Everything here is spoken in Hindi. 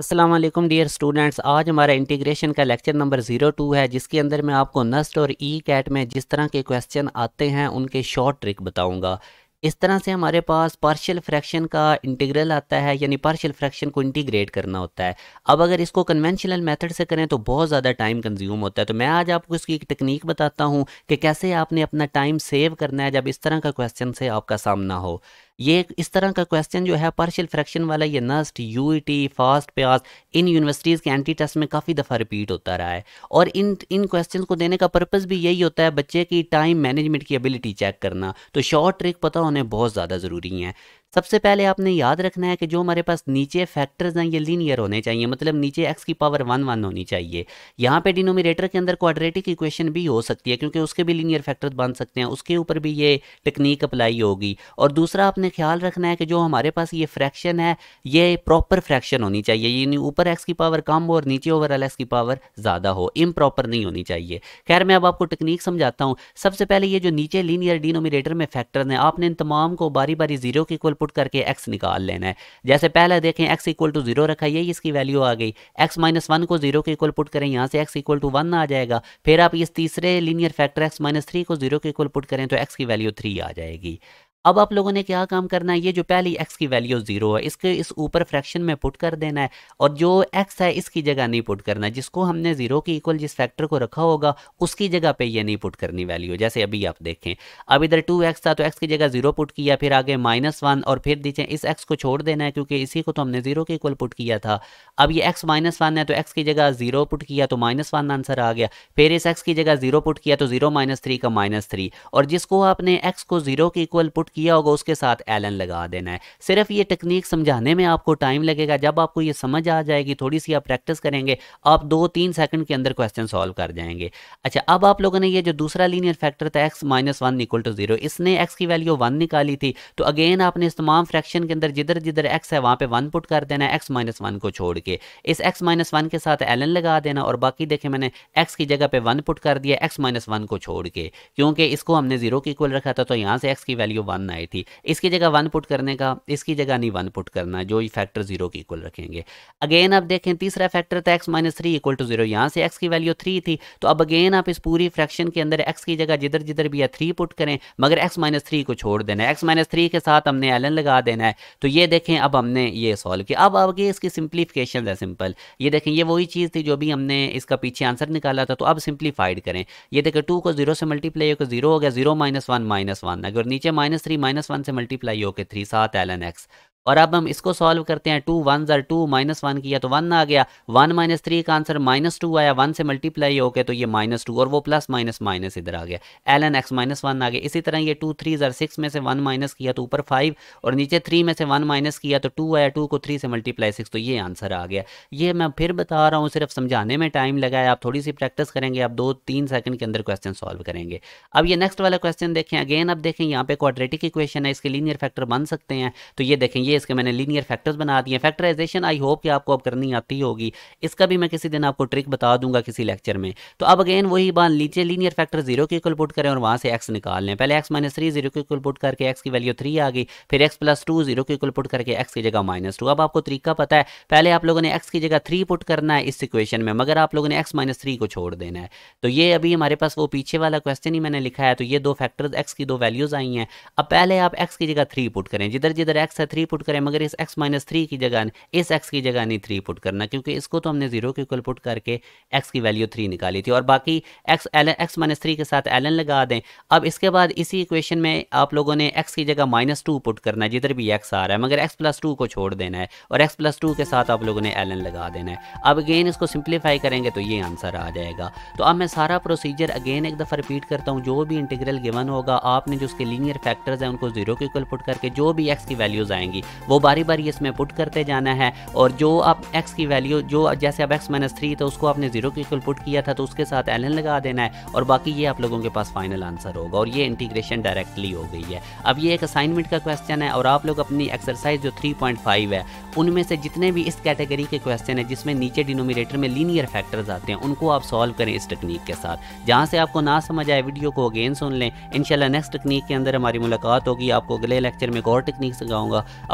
असलम डियर स्टूडेंट्स आज हमारा इंटीग्रेशन का लेक्चर नंबर ज़ीरो टू है जिसके अंदर मैं आपको नस्ट और ई कैट में जिस तरह के क्वेश्चन आते हैं उनके शॉर्ट ट्रिक बताऊंगा इस तरह से हमारे पास पार्शियल फ्रैक्शन का इंटीग्रल आता है यानी पार्शियल फ्रैक्शन को इंटीग्रेट करना होता है अब अगर इसको कन्वेंशनल मेथड से करें तो बहुत ज़्यादा टाइम कंज्यूम होता है तो मैं आज आपको इसकी एक टेक्निक बताता हूँ कि कैसे आपने अपना टाइम सेव करना है जब इस तरह का क्वेश्चन से आपका सामना हो ये इस तरह का क्वेश्चन जो है पार्शियल फ्रैक्शन वाला ये नस्ट यू फास्ट प्यास इन यूनिवर्सिटीज़ के एंटी टेस्ट में काफ़ी दफ़ा रिपीट होता रहा है और इन इन क्वेश्चन को देने का पर्पज़ भी यही होता है बच्चे की टाइम मैनेजमेंट की एबिलिटी चेक करना तो शॉर्ट ट्रिक पता होने बहुत ज़्यादा ज़रूरी हैं सबसे पहले आपने याद रखना है कि जो हमारे पास नीचे फैक्टर्स हैं ये लीनियर होने चाहिए मतलब नीचे एक्स की पावर वन वन होनी चाहिए यहाँ पे डिनोमिनेटर के अंदर क्वाड्रेटिक इक्वेशन भी हो सकती है क्योंकि उसके भी लीनियर फैक्टर्स बन सकते हैं उसके ऊपर भी ये टेक्निक अप्लाई होगी और दूसरा आपने ख्याल रखना है कि जो हमारे पास ये फ्रैक्शन है ये प्रॉपर फ्रैक्शन होनी चाहिए यानी ऊपर एक्स की पावर कम हो और नीचे ओवरऑल एक्स की पावर ज़्यादा हो इम नहीं होनी चाहिए खैर मैं अब आपको टेक्निक समझाता हूँ सबसे पहले ये जो नीचे लीनियर डिनोमिनेटर में फैक्टर हैं आपने इन तमाम को बारी बारी जीरो के इक्वल पुट करके एक्स निकाल लेना है जैसे पहले देखें एक्स इक्वल टू जीरो रखा यही इसकी वैल्यू आ गई एक्स माइनस वन को जीरो के इक्वल पुट करें यहाँ से एक्स इक्वल टू वन आ जाएगा फिर आप इस तीसरे linear factor X minus three को जीरो के इक्वल पुट करें तो एक्स की वैल्यू थ्री आ जाएगी अब आप लोगों ने क्या काम करना है ये जो पहली एक्स की वैल्यू जीरो है इसके इस ऊपर फ्रैक्शन में पुट कर देना है और जो एक्स है इसकी जगह नहीं पुट करना है जिसको हमने जीरो की इक्वल जिस फैक्टर को रखा होगा उसकी जगह पे ये नहीं पुट करनी वैल्यू जैसे अभी आप देखें अब इधर टू एक्स था तो एक्स की जगह जीरो पुट किया फिर आगे माइनस वन और फिर दीचे इस एक्स को छोड़ देना है क्योंकि इसी को तो हमने जीरो के इक्वल पुट किया था अब ये एक्स माइनस वन है तो एक्स की जगह जीरो पुट किया तो माइनस वन आंसर आ गया फिर इस एक्स की जगह जीरो पुट किया तो जीरो माइनस थ्री का माइनस थ्री और जिसको आपने एक्स को जीरो के इक्वल पुट साथ किया होगा उसके साथ एलन लगा देना है सिर्फ ये टेक्निक समझाने में आपको टाइम लगेगा जब आपको ये समझ आ जाएगी थोड़ी सी आप प्रैक्टिस करेंगे आप दो तीन सेकंड के अंदर क्वेश्चन सॉल्व कर जाएंगे अच्छा अब आप लोगों ने ये जो दूसरा लीनियर फैक्टर था X minus one equal to zero इसने एक्स की वैल्यू वन निकाली थी तो अगेन आपने इस तमाम फ्रैक्शन के अंदर जिधर जिधर एक्स है वहाँ पर वन पुट कर देना है एक्स माइनस वन को छोड़ के इस एक्स माइनस वन के साथ एलन लगा देना और बाकी देखे मैंने एक्स की जगह पर वन पुट कर दिया एक्स माइनस वन को छोड़ के क्योंकि इसको हमने जीरो के इक्वल रखा था तो यहाँ से एक्स की वैल्यू वन वन आई थी इसकी जगह वन पुट करने का इसकी जगह नहीं वन पुट करना जो ही फैक्टर जीरो की इक्वल रखेंगे अगेन आप देखें तीसरा फैक्टर था X minus three equal to zero यहाँ से एक्स की वैल्यू थ्री थी तो अब अगेन आप इस पूरी फ्रैक्शन के अंदर एक्स की जगह जिधर जिधर भी है थ्री पुट करें मगर एक्स माइनस थ्री को छोड़ देना है एक्स माइनस थ्री के साथ हमने एलन लगा देना है तो ये देखें अब हमने ये सॉल्व किया अब आगे इसकी सिंप्लीफिकेशन है सिंपल ये देखें ये वही चीज़ थी जो भी हमने इसका पीछे आंसर निकाला था तो अब सिंप्लीफाइड करें ये देखें टू को जीरो से मल्टीप्लाई होकर जीरो हो गया zero minus one minus one अगर नीचे माइनस थ्री माइनस वन से मल्टीप्लाई होकर थ्री सात एल एन एक्स और अब हम इसको सॉल्व करते हैं टू वन ज़र टू माइनस वन किया तो वन आ गया वन माइनस थ्री का आंसर माइनस टू आया वन से मल्टीप्लाई हो गया तो ये माइनस टू और वो प्लस माइनस माइनस इधर आ गया L N X minus one आ गया इसी तरह ये टू थ्री ज़र सिक्स में से वन माइनस किया तो ऊपर फाइव और नीचे थ्री में से वन माइनस किया तो टू आया टू को थ्री से मल्टीप्लाई सिक्स तो ये आंसर आ गया ये मैं फिर बता रहा हूँ सिर्फ समझाने में टाइम लगा है आप थोड़ी सी प्रैक्टिस करेंगे आप दो तीन सेकंड के अंदर क्वेश्चन सॉल्व करेंगे अब ये नेक्स्ट वाला क्वेश्चन देखें अगेन अब देखें यहाँ पे क्वाड्रेटिक इक्वेशन है इसके लीनियर फैक्टर बन सकते हैं तो ये देखें ये इसके मैंने लीनियर फैक्टर्स बना दिए फैक्टराइजेशन आई होप कि आपको अब करनी आती होगी इसका भी मैं किसी दिन आपको ट्रिक बता दूंगा किसी लेक्चर में तो अब अगेन वही बात लीजिए लीनियर फैक्टर जीरो के इक्वल पुट करें और वहाँ से एक्स निकाल लें पहले एक्स माइनस थ्री जीरो के इक्वल पुट करके एक्स की वैल्यू थ्री आ गई फिर एक्स प्लस टू जीरो के इक्वल पुट करके एक्स की जगह माइनस टू अब आपको तरीका पता है पहले आप लोगों ने एक्स की जगह थ्री पुट करना है इस इक्वेशन में मगर आप लोगों ने एक्स माइनस थ्री को छोड़ देना है तो ये अभी हमारे पास वो पीछे वाला क्वेश्चन ही मैंने लिखा है तो ये दो फैक्टर्स एक्स की दो वैल्यूज आई हैं अब पहले आप एक्स की जगह थ्री पुट करें जिधर जिधर एक्स है थ्री पुट पुट करें मगर इस एक्स माइनस थ्री की जगह इस एक्स की जगह नहीं थ्री पुट करना क्योंकि इसको तो हमने जीरो के इक्वल पुट करके एक्स की वैल्यू थ्री निकाली थी और बाकी X L X minus three के साथ एल लगा दें अब इसके बाद इसी इक्वेशन में आप लोगों ने एक्स की जगह माइनस टू पुट करना है जिधर भी एक्स आ रहा है मगर एक्स प्लस टू को छोड़ देना है और एक्स प्लस टू के साथ आप लोगों ने एल लगा देना है अब अगेन इसको सिंप्लीफाई करेंगे तो ये आंसर आ जाएगा तो अब मैं सारा प्रोसीजर अगेन एक दफ़ा रिपीट करता हूँ जो भी इंटीग्रल गिवन होगा आपने जो उसके लीनियर फैक्टर्स हैं उनको जीरो के इक्वल पुट करके जो भी एक्स की वैल्यूज़ आएंगी वो बारी बारी इसमें पुट करते जाना है और जो आप एक्स की वैल्यू जो जैसे अब एक्स माइनस थ्री तो उसको आपने जीरो के इक्वल पुट किया था तो उसके साथ एलन लगा देना है और बाकी ये आप लोगों के पास फाइनल आंसर होगा और ये इंटीग्रेशन डायरेक्टली हो गई है अब ये एक असाइनमेंट का क्वेश्चन है और आप लोग अपनी एक्सरसाइज जो थ्री पॉइंट फाइव है उनमें से जितने भी इस कैटेगरी के क्वेश्चन है जिसमें नीचे डिनोमिनेटर में लीनियर फैक्टर्स आते हैं उनको आप सॉल्व करें इस टेक्निक के साथ जहाँ से आपको ना समझ आए वीडियो को अगेन सुन लें इनशाला नेक्स्ट टेक्निक के अंदर हमारी मुलाकात होगी आपको अगले लेक्चर में एक और टेक्निक सिखाऊंगा